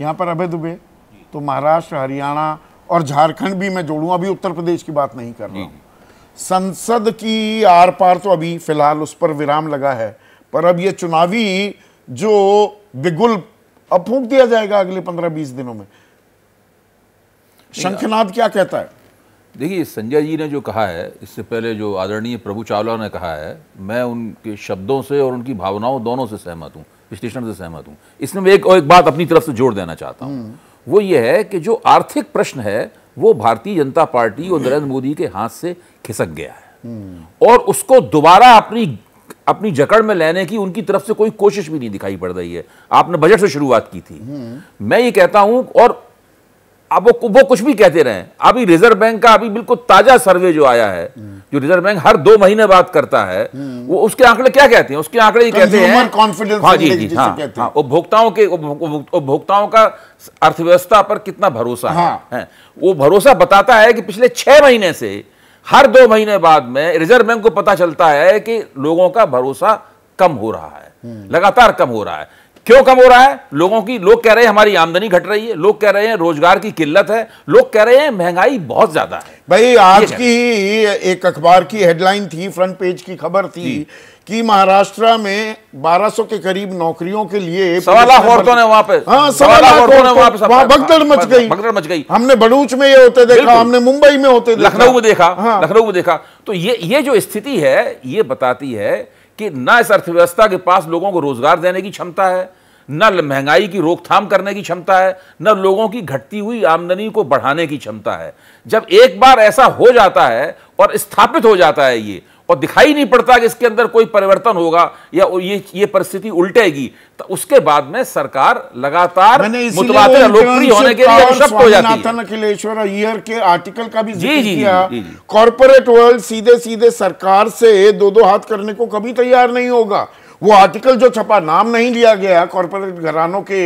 यहाँ पर अभय दुबे तो महाराष्ट्र हरियाणा और झारखंड भी मैं जोड़ूँ अभी उत्तर प्रदेश की बात नहीं कर रहा हूँ संसद की आर पार तो अभी फिलहाल उस पर विराम लगा है पर अब ये चुनावी जो बिगुल अब फूक दिया जाएगा अगले पंद्रह बीस दिनों में शंखनाद क्या कहता है देखिए संजय जी ने जो कहा है इससे पहले जो आदरणीय प्रभु चावला ने कहा है मैं उनके शब्दों से और उनकी भावनाओं दोनों से सहमत हूँ विश्लेषण से सहमत हूँ इसमें मैं एक और एक बात अपनी तरफ से जोड़ देना चाहता हूँ वो ये है कि जो आर्थिक प्रश्न है वो भारतीय जनता पार्टी और नरेंद्र मोदी के हाथ से खिसक गया है और उसको दोबारा अपनी अपनी जकड़ में लेने की उनकी तरफ से कोई कोशिश भी नहीं दिखाई पड़ रही है आपने बजट से शुरुआत की थी मैं ये कहता हूं और अब वो वो कुछ भी कहते रहे अभी रिजर्व बैंक का अभी बिल्कुल ताजा सर्वे जो आया है जो रिजर्व बैंक हर दो महीने बात करता है वो उसके आंकड़े क्या कहते हैं उसके आंकड़े ये कहते हैं कॉन्फिडेंस हाँ जी जी हाँ हाँ उपभोक्ताओं के उपभोक्ताओं का अर्थव्यवस्था पर कितना भरोसा हाँ। है वो भरोसा बताता है कि पिछले छह महीने से हर दो महीने बाद में रिजर्व बैंक को पता चलता है कि लोगों का भरोसा कम हो रहा है लगातार कम हो रहा है क्यों कम हो रहा है लोगों की लोग कह रहे हैं हमारी आमदनी घट रही है लोग कह रहे हैं रोजगार की किल्लत है लोग कह रहे हैं महंगाई बहुत ज्यादा है भाई आज की एक अखबार की हेडलाइन थी फ्रंट पेज की खबर थी कि महाराष्ट्र में 1200 के करीब नौकरियों के लिए सवा लाख औरतों ने वहां पे हाँ सवा लाख औरतों ने वहां पे वहां भगदड़ हाँ, मच गई भगदड़ मच गई हमने भरूच में ये होते देखा हमने मुंबई में होते लखनऊ में देखा हाँ। लखनऊ में देखा तो ये ये जो स्थिति है ये बताती है कि ना इस अर्थव्यवस्था के पास लोगों को रोजगार देने की क्षमता है न महंगाई की रोकथाम करने की क्षमता है न लोगों की घटती हुई आमदनी को बढ़ाने की क्षमता है जब एक बार ऐसा हो जाता है और स्थापित हो जाता है ये और दिखाई नहीं पड़ता कि इसके अंदर कोई परिवर्तन होगा या ये ये परिस्थिति उल्टेगी तो उसके बाद में सरकार लगातार लोकप्रिय होने के लिए शब्द हो जाती है अखिलेश्वर अयर के आर्टिकल का भी जी जी कॉरपोरेट वर्ल्ड सीधे सीधे सरकार से दो दो हाथ करने को कभी तैयार नहीं होगा वो आर्टिकल जो छपा नाम नहीं लिया गया कॉरपोरेट घरानों के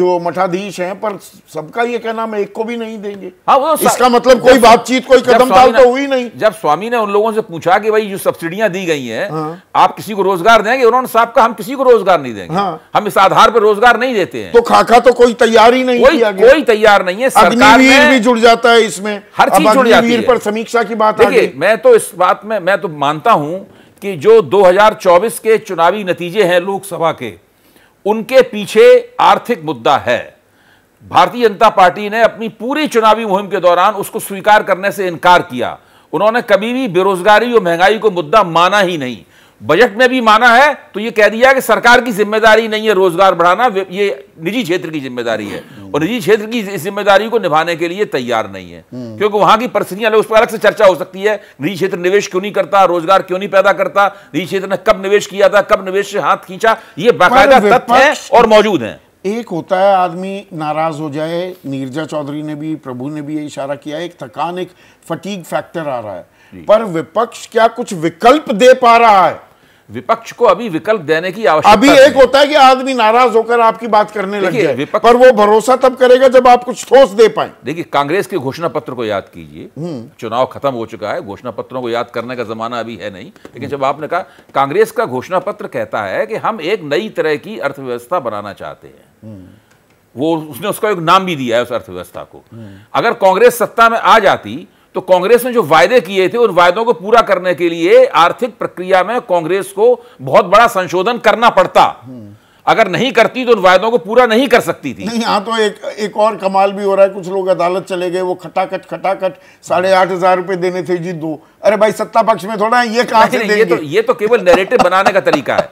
जो मठाधीश हैं पर सबका ये कहना मैं एक को भी नहीं देंगे हाँ वो इसका मतलब कोई बातचीत कोई कदम ताल तो हुई नहीं जब स्वामी ने उन लोगों से पूछा कि भाई जो सब्सिडियां दी गई हैं हाँ। आप किसी को रोजगार देंगे उन्होंने साहब का हम किसी को रोजगार नहीं देंगे हाँ। हम इस आधार पर रोजगार नहीं देते हैं तो खाका तो कोई तैयार ही नहीं कोई तैयार नहीं है सरकार भी जुड़ जाता है इसमें हर चीज जुड़ जाती है पर समीक्षा की बात मैं तो इस बात में मैं तो मानता हूँ कि जो 2024 के चुनावी नतीजे हैं लोकसभा के उनके पीछे आर्थिक मुद्दा है भारतीय जनता पार्टी ने अपनी पूरी चुनावी मुहिम के दौरान उसको स्वीकार करने से इनकार किया उन्होंने कभी भी बेरोजगारी और महंगाई को मुद्दा माना ही नहीं बजट में भी माना है तो यह कह दिया कि सरकार की जिम्मेदारी नहीं है रोजगार बढ़ाना ये निजी क्षेत्र की जिम्मेदारी है और निजी क्षेत्र की इस जिम्मेदारी को निभाने के लिए तैयार नहीं है क्योंकि वहां की परिस्थितियां उस पर अलग से चर्चा हो सकती है निजी क्षेत्र निवेश क्यों नहीं करता रोजगार क्यों नहीं पैदा करता निजी क्षेत्र ने कब निवेश किया था कब निवेश से हाथ खींचा ये बाकायदा तथ्य है और मौजूद है एक होता है आदमी नाराज हो जाए नीरजा चौधरी ने भी प्रभु ने भी ये इशारा किया एक थकान एक फटीक फैक्टर आ रहा है पर विपक्ष क्या कुछ विकल्प दे पा रहा है विपक्ष को अभी विकल्प देने की आवश्यकता अभी एक होता है कि आदमी नाराज होकर आपकी बात करने लग जाए विपक्ष पर वो भरोसा तब करेगा जब आप कुछ ठोस दे पाए देखिए कांग्रेस के घोषणा पत्र को याद कीजिए हम्म। चुनाव खत्म हो चुका है घोषणा पत्रों को याद करने का जमाना अभी है नहीं लेकिन जब आपने कहा कांग्रेस का घोषणा पत्र कहता है कि हम एक नई तरह की अर्थव्यवस्था बनाना चाहते हैं हम्म। वो उसने उसका एक नाम भी दिया है उस अर्थव्यवस्था को हम्म। अगर कांग्रेस सत्ता में आ जाती तो कांग्रेस ने जो वायदे किए थे उन वायदों को पूरा करने के लिए आर्थिक प्रक्रिया में कांग्रेस को बहुत बड़ा संशोधन करना पड़ता अगर नहीं करती तो उन वायदों को पूरा नहीं कर सकती थी नहीं हाँ तो एक एक और कमाल भी हो रहा है कुछ लोग अदालत चले गए वो खटाखट खटाखट साढ़े आठ हजार रुपए देने थे जी दो अरे भाई सत्ता पक्ष में थोड़ा ये कहा तो ये तो केवल नैरेटिव बनाने का तरीका है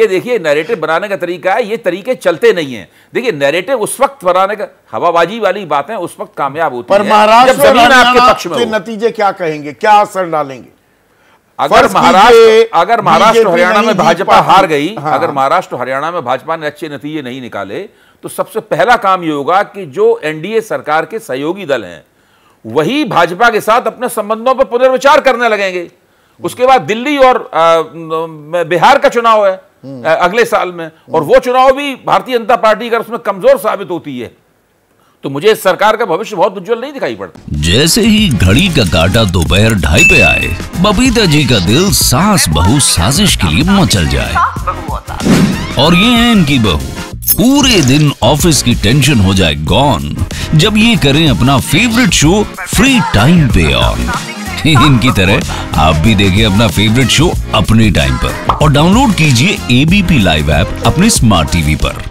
ये देखिए नैरेटिव बनाने का तरीका है ये तरीके चलते नहीं है देखिए नैरेटिव उस वक्त बनाने का हवाबाजी वाली बातें उस वक्त कामयाब होती है आपके पक्ष में नतीजे क्या कहेंगे क्या असर डालेंगे अगर महाराष्ट्र अगर महाराष्ट्र हरियाणा में भाजपा हार गई हाँ। अगर महाराष्ट्र हरियाणा में भाजपा ने अच्छे नतीजे नहीं निकाले तो सबसे पहला काम ये होगा कि जो एनडीए सरकार के सहयोगी दल हैं वही भाजपा के साथ अपने संबंधों पर पुनर्विचार करने लगेंगे उसके बाद दिल्ली और बिहार का चुनाव है हम्म। अगले साल में और वो चुनाव भी भारतीय जनता पार्टी अगर उसमें कमजोर साबित होती है तो मुझे सरकार का भविष्य बहुत उज्जवल नहीं दिखाई पड़ता जैसे ही घड़ी का काटा दोपहर ढाई पे आए बबीता जी का दिल सास बहु साजिश के लिए मचल जाए और ये है इनकी बहू पूरे दिन ऑफिस की टेंशन हो जाए गॉन जब ये करें अपना फेवरेट शो फ्री टाइम पे ऑन इनकी तरह आप भी देखें अपना फेवरेट शो अपने टाइम पर और डाउनलोड कीजिए एबीपी लाइव ऐप अपने स्मार्ट टीवी पर